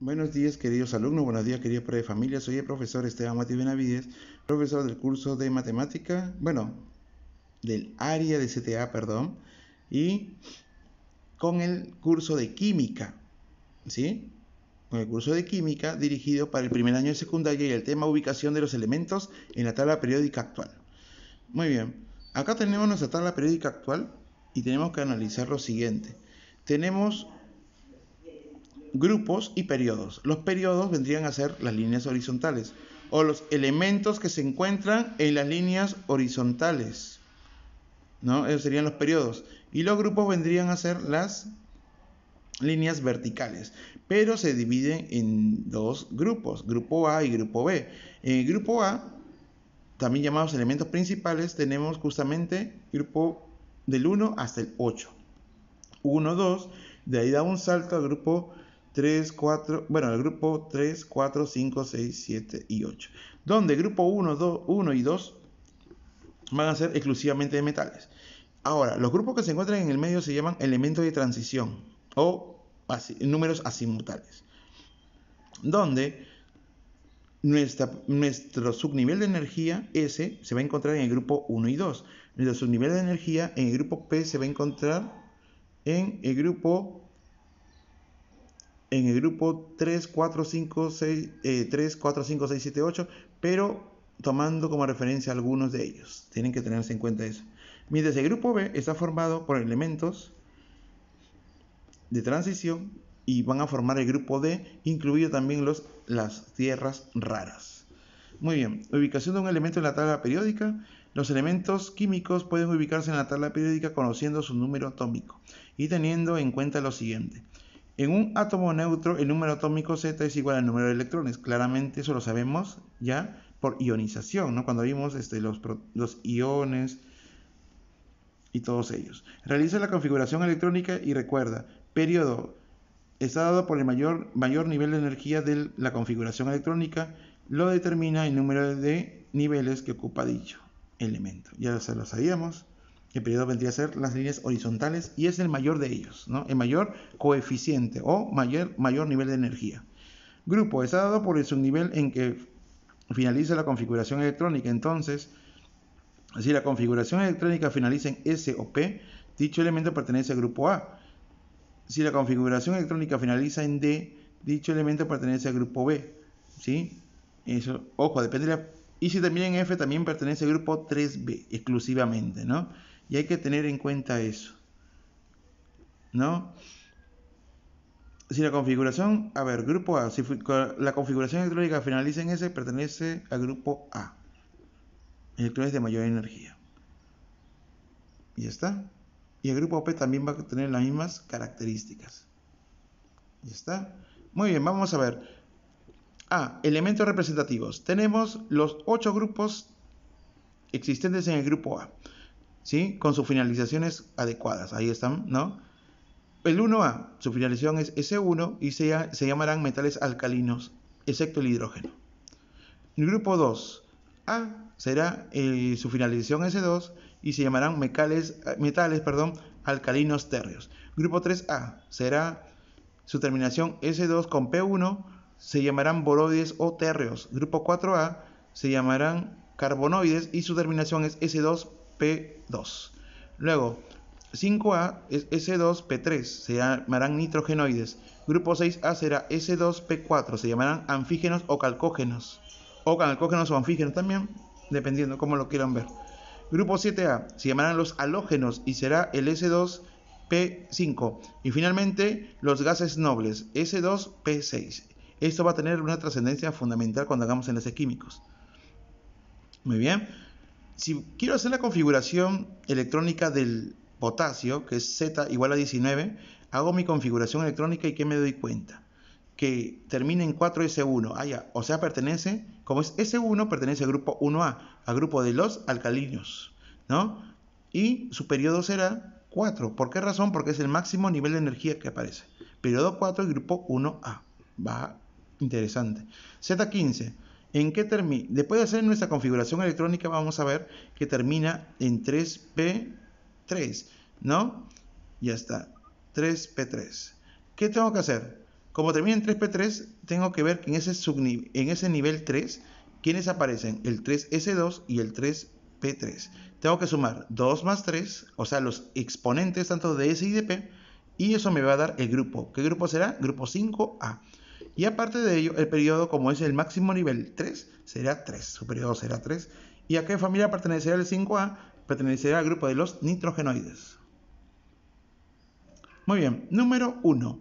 Buenos días, queridos alumnos. Buenos días, queridos padres de familia. Soy el profesor Esteban Mati Benavides, profesor del curso de matemática, bueno, del área de CTA, perdón, y con el curso de química, ¿sí? Con el curso de química dirigido para el primer año de secundaria y el tema ubicación de los elementos en la tabla periódica actual. Muy bien, acá tenemos nuestra tabla periódica actual y tenemos que analizar lo siguiente. Tenemos grupos y periodos. Los periodos vendrían a ser las líneas horizontales o los elementos que se encuentran en las líneas horizontales. ¿No? Esos serían los periodos. Y los grupos vendrían a ser las líneas verticales. Pero se dividen en dos grupos, grupo A y grupo B. En el grupo A, también llamados elementos principales, tenemos justamente grupo del 1 hasta el 8. 1, 2, de ahí da un salto al grupo 3, 4, bueno, el grupo 3, 4, 5, 6, 7 y 8. Donde el grupo 1, 2, 1 y 2 van a ser exclusivamente de metales. Ahora, los grupos que se encuentran en el medio se llaman elementos de transición o números asimutales. Donde nuestra, nuestro subnivel de energía S se va a encontrar en el grupo 1 y 2. Nuestro subnivel de energía en el grupo P se va a encontrar en el grupo en el grupo 3, 4, 5, 6, 3, 4, 5, 6, 7, 8, pero tomando como referencia algunos de ellos. Tienen que tenerse en cuenta eso. Mientras el grupo B está formado por elementos de transición y van a formar el grupo D, incluido también los, las tierras raras. Muy bien, ubicación de un elemento en la tabla periódica. Los elementos químicos pueden ubicarse en la tabla periódica conociendo su número atómico y teniendo en cuenta lo siguiente. En un átomo neutro, el número atómico Z es igual al número de electrones. Claramente eso lo sabemos ya por ionización, ¿no? Cuando vimos este, los, iones y todos ellos. Realiza la configuración electrónica y recuerda, periodo está dado por el mayor, mayor nivel de energía de la configuración electrónica, lo determina el número de niveles que ocupa dicho elemento. Ya se lo sabíamos el periodo vendría a ser las líneas horizontales y es el mayor de ellos, ¿no? el mayor coeficiente o mayor, mayor nivel de energía. Grupo está dado por el subnivel en que finaliza la configuración electrónica. Entonces, si la configuración electrónica finaliza en S o P, dicho elemento pertenece al grupo A. Si la configuración electrónica finaliza en D, dicho elemento pertenece al grupo B. ¿sí? Eso, ojo, depende Y si también en F, también pertenece al grupo 3B exclusivamente, ¿no? Y hay que tener en cuenta eso. ¿No? Si la configuración, a ver, grupo A, si la configuración electrónica finaliza en S, pertenece al grupo A. es de mayor energía. Y ya está. Y el grupo P también va a tener las mismas características. Ya está. Muy bien, vamos a ver. Ah, elementos representativos. Tenemos los ocho grupos existentes en el grupo A. ¿sí? Con sus finalizaciones adecuadas, ahí están, ¿no? El 1A, su finalización es S1 y se, llamarán metales alcalinos, excepto el hidrógeno. El grupo 2, A será eh, su finalización S2 y se llamarán eh, metales perdón, alcalinos térreos. Grupo 3A será su terminación S2 con P1, se llamarán boroides o térreos. Grupo 4A se llamarán carbonoides y su terminación es S2 P2. Luego, 5A es S2P3, se llamarán nitrogenoides. Grupo 6A será S2P4, se llamarán anfígenos o calcógenos. O calcógenos o anfígenos también, dependiendo cómo lo quieran ver. Grupo 7A se llamarán los halógenos y será el S2P5. Y finalmente, los gases nobles, S2P6. Esto va a tener una trascendencia fundamental cuando hagamos enlaces químicos. Muy bien. Si quiero hacer la configuración electrónica del potasio, que es Z igual a 19, hago mi configuración electrónica y que me doy cuenta que termina en 4S1, ah, o sea, pertenece, como es S1, pertenece al grupo 1A, al grupo de los alcalinos, ¿no? Y su periodo será 4. ¿Por qué razón? Porque es el máximo nivel de energía que aparece. Periodo 4 y grupo 1A. Va interesante. Z15. ¿En qué termina? Después de hacer nuestra configuración electrónica, vamos a ver que termina en 3P3, ¿no? Ya está, 3P3. ¿Qué tengo que hacer? Como termina en 3P3, tengo que ver que en ese, en ese nivel 3, ¿quiénes aparecen? El 3S2 y el 3P3. Tengo que sumar 2 más 3, o sea, los exponentes tanto de S y de P, y eso me va a dar el grupo. ¿Qué grupo será? Grupo 5A. Y aparte de ello, el periodo, como es el máximo nivel 3, será 3, su periodo será 3. ¿Y a qué familia pertenecerá el 5A? Pertenecerá al grupo de los nitrogenoides. Muy bien, número 1.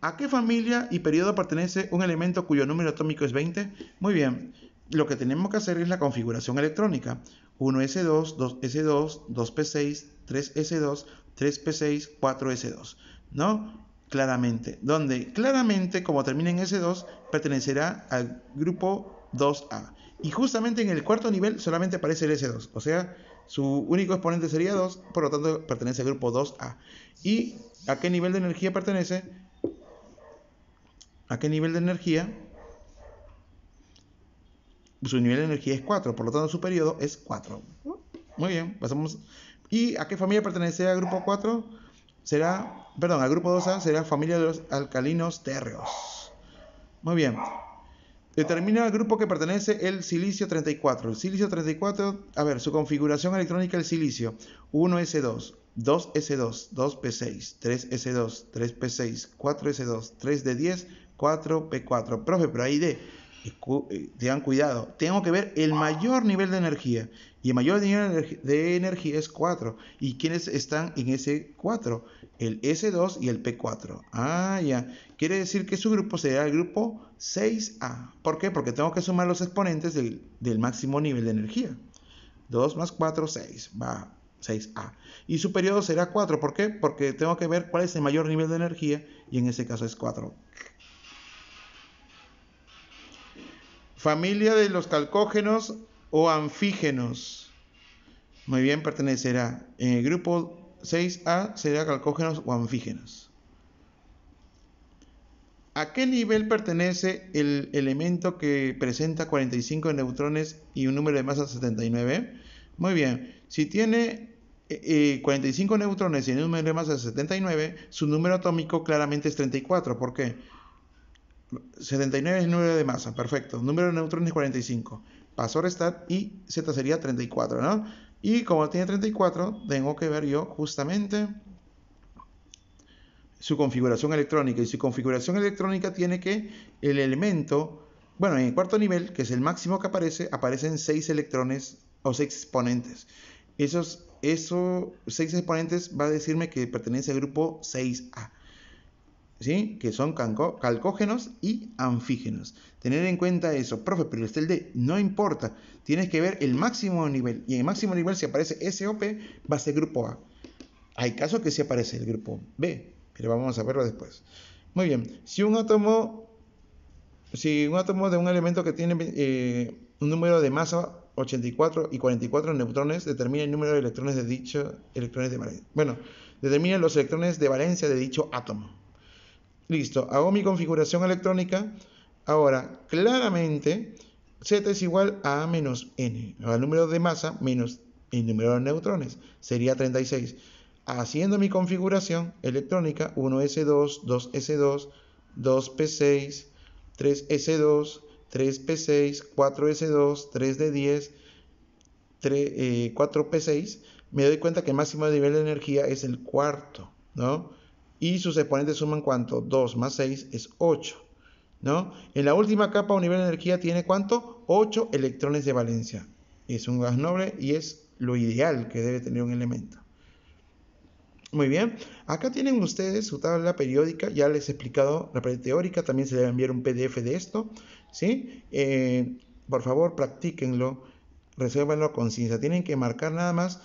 ¿A qué familia y periodo pertenece un elemento cuyo número atómico es 20? Muy bien, lo que tenemos que hacer es la configuración electrónica. 1S2, 2S2, 2P6, 3S2, 3P6, 4S2. ¿No? claramente, donde claramente, como termina en S2, pertenecerá al grupo 2A. Y justamente en el cuarto nivel solamente aparece el S2, o sea, su único exponente sería 2, por lo tanto pertenece al grupo 2A. ¿Y a qué nivel de energía pertenece? ¿A qué nivel de energía? Su nivel de energía es 4, por lo tanto su periodo es 4. Muy bien, pasamos. ¿Y a qué familia pertenece al grupo 4? Será perdón, al grupo 2A sería familia de los alcalinos térreos. Muy bien. Determina el grupo que pertenece el silicio 34. El silicio 34, a ver, su configuración electrónica el silicio. 1S2, 2S2, 2P6, 3S2, 3P6, 4S2, 3D10, 4P4. Profe, pero ahí de eh, tengan cuidado, tengo que ver el mayor nivel de energía. Y el mayor nivel de energía es 4. ¿Y quienes están en ese 4? El S2 y el P4. Ah, ya. Quiere decir que su grupo será el grupo 6A. ¿Por qué? Porque tengo que sumar los exponentes del, máximo nivel de energía. 2 más 4, 6. Va, 6A. Y su periodo será 4. ¿Por qué? Porque tengo que ver cuál es el mayor nivel de energía y en ese caso es 4. familia de los calcógenos o anfígenos. Muy bien, pertenecerá en el grupo 6A, será calcógenos o anfígenos. ¿A qué nivel pertenece el elemento que presenta 45 neutrones y un número de masa 79? Muy bien, si tiene 45 eh, eh, neutrones y un número de masa 79, su número atómico claramente es 34. ¿Por qué? 79 es el número de masa, perfecto. Número de neutrones 45. Paso a restar y Z sería 34, ¿no? Y como tiene 34, tengo que ver yo justamente su configuración electrónica. Y su configuración electrónica tiene que el elemento, bueno, en el cuarto nivel, que es el máximo que aparece, aparecen 6 electrones o 6 exponentes. Esos, esos 6 exponentes va a decirme que pertenece al grupo 6A. ¿sí? que son calcógenos y anfígenos. Tener en cuenta eso, profe, pero el de no importa, tienes que ver el máximo nivel, y en el máximo nivel si aparece SOP va a ser grupo A. Hay casos que si aparece el grupo B, pero vamos a verlo después. Muy bien, si un átomo, si un átomo de un elemento que tiene eh, un número de masa 84 y 44 neutrones determina el número de electrones de dicho electrones de Bueno, determina los electrones de valencia de dicho átomo. Listo, hago mi configuración electrónica. Ahora, claramente, Z es igual a A menos N. al número de masa menos el número de neutrones. Sería 36. Haciendo mi configuración electrónica, 1S2, 2S2, 2P6, 3S2, 3P6, 4S2, 3D10, 4P6, me doy cuenta que el máximo nivel de energía es el cuarto, ¿no? y sus exponentes suman cuánto? 2 más 6 es 8. ¿no? En la última capa o nivel de energía tiene cuánto? 8 electrones de valencia. Es un gas noble y es lo ideal que debe tener un elemento. Muy bien, acá tienen ustedes su tabla periódica, ya les he explicado la parte teórica, también se debe enviar un PDF de esto, ¿sí? Eh, por favor, practíquenlo, resuélvanlo con ciencia, tienen que marcar nada más,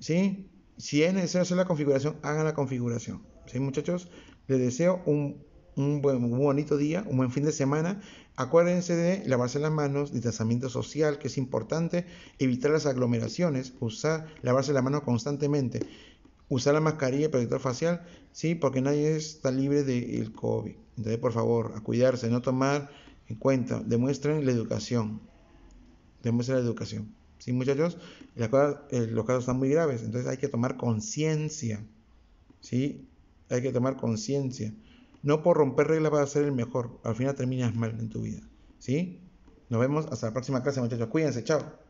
¿sí? Si es necesario hacer la configuración, hagan la configuración muchachos? Les deseo un, buen, bonito día, un buen fin de semana. Acuérdense de lavarse las manos, distanciamiento social, que es importante, evitar las aglomeraciones, usar, lavarse las manos constantemente, usar la mascarilla y protector facial, sí, porque nadie está libre del COVID. Entonces, por favor, a cuidarse, no tomar en cuenta, demuestren la educación. Demuestren la educación. Sí, muchachos, eh, los casos están muy graves, entonces hay que tomar conciencia, sí, hay que tomar conciencia. No por romper reglas a ser el mejor. Al final terminas mal en tu vida. ¿Sí? Nos vemos hasta la próxima clase, muchachos. Cuídense, chao.